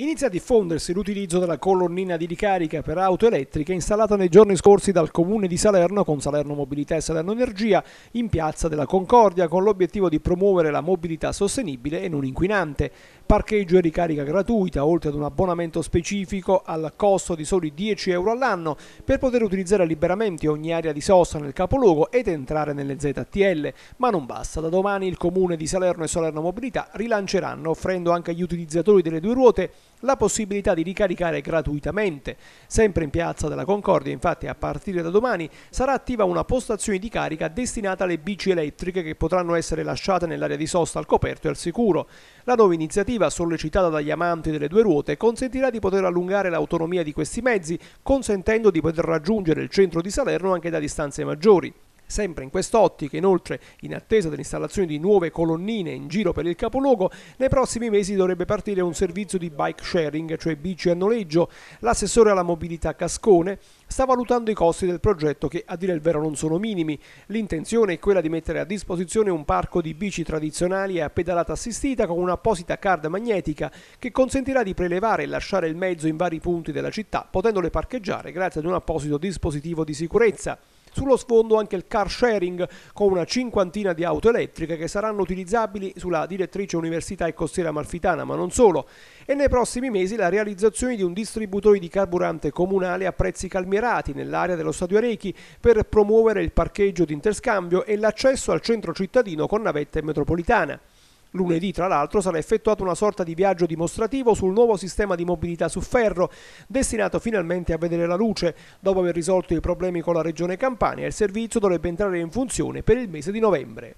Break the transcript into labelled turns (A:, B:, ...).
A: inizia a diffondersi l'utilizzo della colonnina di ricarica per auto elettriche installata nei giorni scorsi dal Comune di Salerno con Salerno Mobilità e Salerno Energia in Piazza della Concordia con l'obiettivo di promuovere la mobilità sostenibile e non inquinante. Parcheggio e ricarica gratuita, oltre ad un abbonamento specifico al costo di soli 10 euro all'anno per poter utilizzare liberamente ogni area di sosta nel capoluogo ed entrare nelle ZTL. Ma non basta, da domani il Comune di Salerno e Salerno Mobilità rilanceranno offrendo anche agli utilizzatori delle due ruote la possibilità di ricaricare gratuitamente. Sempre in Piazza della Concordia, infatti, a partire da domani sarà attiva una postazione di carica destinata alle bici elettriche che potranno essere lasciate nell'area di sosta al coperto e al sicuro. La nuova iniziativa, sollecitata dagli amanti delle due ruote, consentirà di poter allungare l'autonomia di questi mezzi, consentendo di poter raggiungere il centro di Salerno anche da distanze maggiori. Sempre in quest'ottica, inoltre, in attesa dell'installazione di nuove colonnine in giro per il capoluogo, nei prossimi mesi dovrebbe partire un servizio di bike sharing, cioè bici a noleggio. L'assessore alla mobilità Cascone sta valutando i costi del progetto che a dire il vero non sono minimi. L'intenzione è quella di mettere a disposizione un parco di bici tradizionali a pedalata assistita con un'apposita card magnetica che consentirà di prelevare e lasciare il mezzo in vari punti della città, potendole parcheggiare grazie ad un apposito dispositivo di sicurezza. Sullo sfondo anche il car sharing con una cinquantina di auto elettriche che saranno utilizzabili sulla direttrice Università e Costiera Marfitana, ma non solo. E nei prossimi mesi la realizzazione di un distributore di carburante comunale a prezzi calmierati nell'area dello stadio Arechi per promuovere il parcheggio di interscambio e l'accesso al centro cittadino con navetta metropolitana. Lunedì, tra l'altro, sarà effettuato una sorta di viaggio dimostrativo sul nuovo sistema di mobilità su ferro, destinato finalmente a vedere la luce. Dopo aver risolto i problemi con la Regione Campania, il servizio dovrebbe entrare in funzione per il mese di novembre.